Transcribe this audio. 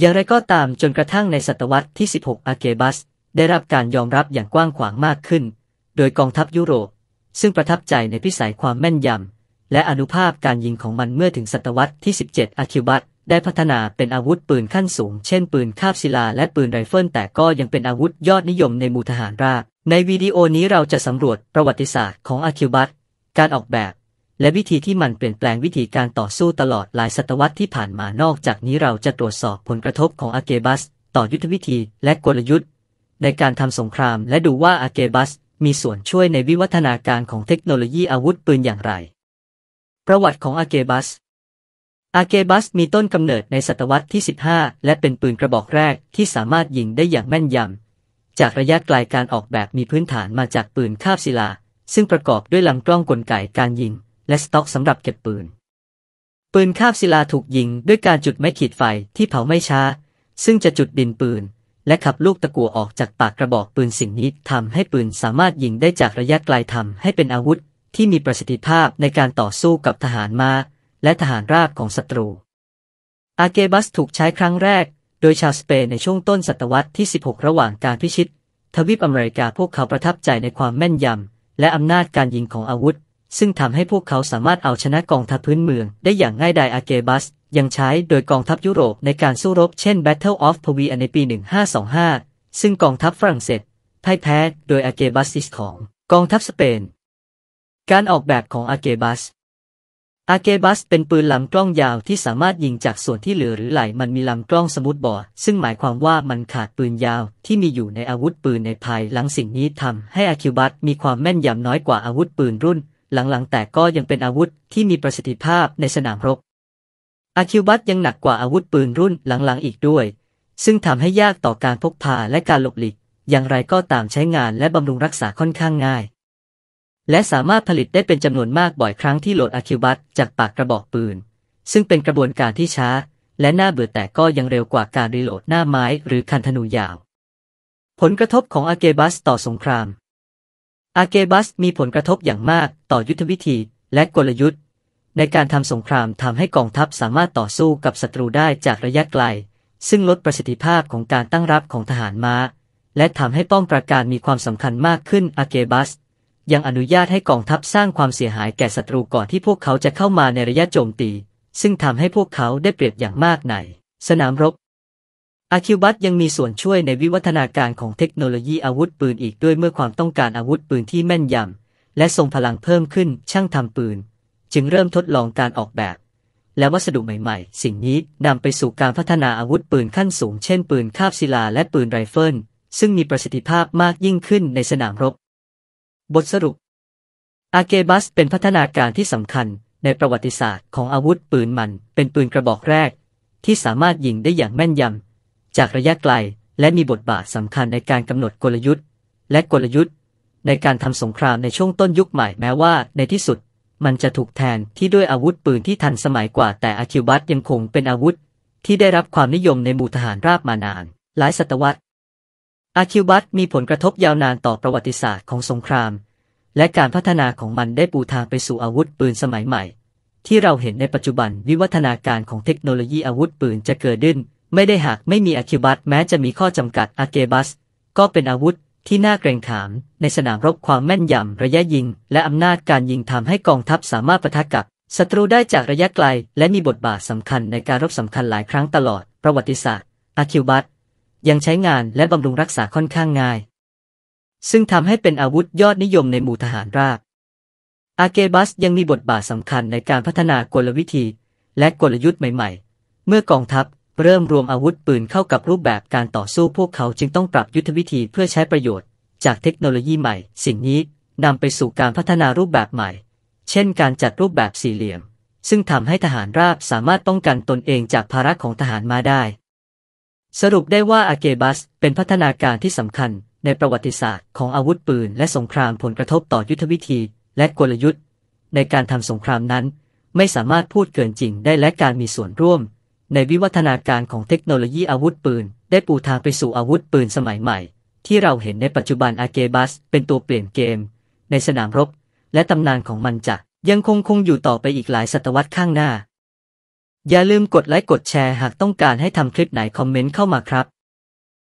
อย่างไรก็ตามจนกระทั่งในศตวรรษที่ 16อาเกบัส ได้รับการยอมรับอย่างกว้างขวางมากขึ้น โดยกองทัพยุโรป ซึ่งประทับใจในพิสัยความแม่นยำ และอนุภาพการยิงของมันเมื่อถึงศตวรรษที่ 17อาคิบัส ได้พัฒนาเป็นอาวุธปืนขั้นสูง เช่นปืนคาบศิลาและปืนไรเฟิลแต่ก็ยังเป็นอาวุธยอดนิยมในหมู่ทหารราบในวิดีโอนี้เราจะสำรวจประวัติศาสตร์ของอาคิบัสการออกแบบและวิธีที่มันเปลี่ยนแปลงวิธีการต่อสู้ตลอดหลายศตวรรษที่ผ่านมานอกจากนี้เราจะตรวจสอบผลกระทบของอาเกบัส ต่อยุทธวิธีและกลยุทธ์ ในการทำสงครามและดูว่าอาเกบัส มีส่วนช่วยในวิวัฒนาการของเทคโนโลยีอาวุธปืนอย่างไร ประวัติของอาเกบัส อาเกบัสมีต้นกำเนิดในศตวรรษที่ 15 และเป็นปืนกระบอกแรก ที่สามารถยิงได้อย่างแม่นยำจากระยะไกลการออกแบบมีพื้นฐานมาจากปืนคาบศิลา ซึ่งประกอบด้วยลำกล้องกลไกการยิงและสต็อกสำหรับเก็บปืน ปืนคาบศิลาถูกยิงด้วยการจุดไม้ขีดไฟที่เผาไม่ช้า ซึ่งจะจุดดินปืน และขับลูกตะกั่วออกจากปากกระบอกปืนสิ่งนี้ทำให้ปืนสามารถยิงได้จากระยะไกลทำให้เป็นอาวุธที่มีประสิทธิภาพในการต่อสู้กับทหารมาและทหารราบของศัตรู อาเกบัสถูกใช้ครั้งแรก โดยชาวสเปนในช่วงต้นศตวรรษที่ 16 ระหว่างการพิชิต ทวีปอเมริกาพวกเขาประทับใจในความแม่นยำและอำนาจการยิงของอาวุธซึ่งทำให้พวกเขาสามารถเอาชนะกองทัพพื้นเมือง ได้อย่างง่ายดายอาเกบัส ยังใช้โดยกองทัพยุโรปในการสู้รบเช่น Battle of p a v i a ในปี 1525 ซึ่งกองทัพฝรั่งเศสพ่ายแพ้ โดยอาเกบัสซิสของกองทัพสเปน การออกแบบของอาเกบัส อาเกบัสเป็นปืนลำกล้องยาวที่สามารถยิงจากส่วนที่เหลือหรือไหลมันมีลำกล้องสมุดบอดซึ่งหมายความว่ามันขาดปืนยาว ที่มีอยู่ในอาวุธปืนในภายหลังสิ่งนี้ทำให้อาคิวบัสมีความแม่นยำน้อยกว่าอาวุธปืนรุ่นหลังๆ แต่ก็ยังเป็นอาวุธที่มีประสิทธิภาพในสนามรบอาคิวบัตยังหนักกว่าอาวุธปืนรุ่นหลังๆอีกด้วย ซึ่งทำให้ยากต่อการพกพาและการหลบหลีกอย่างไรก็ตามใช้งานและบำรุงรักษาค่อนข้างง่าย และสามารถผลิตได้เป็นจำนวนมากบ่อยครั้งที่โหลดอาคิวบัตจากปากกระบอกปืน ซึ่งเป็นกระบวนการที่ช้า และน่าเบื่อแต่ก็ยังเร็วกว่าการรีโหลดหน้าไม้หรือคันธนูยาวผลกระทบของอาเกบัสต่อสงครามอาเกบัส มีผลกระทบอย่างมากต่อยุทธวิธีและกลยุทธ์ในการทำสงครามทำให้กองทัพสามารถต่อสู้กับศัตรูได้จากระยะไกล ซึ่งลดประสิทธิภาพของการตั้งรับของทหารมา้าและทำให้ป้องปราการมีความสำคัญมากขึ้นอาเกบัสยังอนุญาตให้กองทัพสร้างความเสียหายแก่ศัตรูก่อนที่พวกเขาจะเข้ามาในระยะโจมตี ซึ่งทำให้พวกเขาได้เปรียบอย่างมากในสนามรบอาคิวบัตยังมีส่วนช่วยในวิวัฒนาการของเทคโนโลยีอาวุธปืนอีกด้วยเมื่อความต้องการอาวุธปืนที่แม่นยำ และทรงพลังเพิ่มขึ้นช่างทำปืน จึงเริ่มทดลองการออกแบบ และวัสดุใหม่ ๆ สิ่งนี้นำไปสู่การพัฒนาอาวุธปืนขั้นสูง เช่นปืนคาบศิลาและปืนไรเฟิล ซึ่งมีประสิทธิภาพมากยิ่งขึ้นในสนามรบบทสรุปอาเกบัสเป็นพัฒนาการที่สำคัญในประวัติศาสตร์ของอาวุธปืนมัน เป็นปืนกระบอกแรก ที่สามารถยิงได้อย่างแม่นยำจากระยะไกลและมีบทบาทสำคัญในการกำหนดกลยุทธ์ และกลยุทธ์ ในการทำสงครามในช่วงต้นยุคใหม่แม้ว่า ในที่สุดมันจะถูกแทนที่ด้วยอาวุธปืนที่ทันสมัยกว่า แต่อาคิวัตยังคงเป็นอาวุธ ที่ได้รับความนิยมในหมู่ทหารราบมานาน หลายศตวรรษอาคิวัตมีผลกระทบยาวนานต่อประวัติศาสตร์ของสงคราม และการพัฒนาของมันได้ปูทางไปสู่อาวุธปืนสมัยใหม่ ที่เราเห็นในปัจจุบันวิวัฒนาการของเทคโนโลยีอาวุธปืนจะเกิดขึ้นไม่ได้หากไม่มีอาคิบัตแม้จะมีข้อจำกัดอาเกบัส ก็เป็นอาวุธที่น่าเกรงขาม ในสนามรบความแม่นยำระยะยิง และอำนาจการยิงทำให้กองทัพสามารถประทะกับศัตรูได้จากระยะไกล และมีบทบาทสำคัญในการรบสำคัญหลายครั้งตลอดประวัติศาสตร์อาคิบัตยังใช้งานและบำรุงรักษาค่อนข้างง่าย ซึ่งทำให้เป็นอาวุธยอดนิยมในหมู่ทหารราบอาเกบัสยังมีบทบาทสำคัญในการพัฒนากลวิธี และกลยุทธ์ใหม่ ๆ เมื่อกองทัพเริ่มรวมอาวุธปืนเข้ากับรูปแบบการต่อสู้พวกเขาจึงต้องปรับยุทธวิธีเพื่อใช้ประโยชน์จากเทคโนโลยีใหม่สิ่งนี้นำไปสู่การพัฒนารูปแบบใหม่ เช่นการจัดรูปแบบสี่เหลี่ยมซึ่งทำให้ทหารราบสามารถป้องกันตนเองจากภาระของทหารมาได้ สรุปได้ว่าอาเกบัสเป็นพัฒนาการที่สำคัญในประวัติศาสตร์ของอาวุธปืนและสงครามผลกระทบต่อยุทธวิธีและกลยุทธ์ในการทำสงครามนั้นไม่สามารถพูดเกินจริงได้และการมีส่วนร่วมในวิวัฒนาการของเทคโนโลยีอาวุธปืน ได้ปูทางไปสู่อาวุธปืนสมัยใหม่ ที่เราเห็นในปัจจุบันอาเกบัสเป็นตัวเปลี่ยนเกม ในสนามรบ และตำนานของมันจะ ยังคงคงอยู่ต่อไปอีกหลายศตวรรษข้างหน้า อย่าลืมกดไลค์กดแชร์หากต้องการให้ทำคลิปไหนคอมเมนต์เข้ามาครับ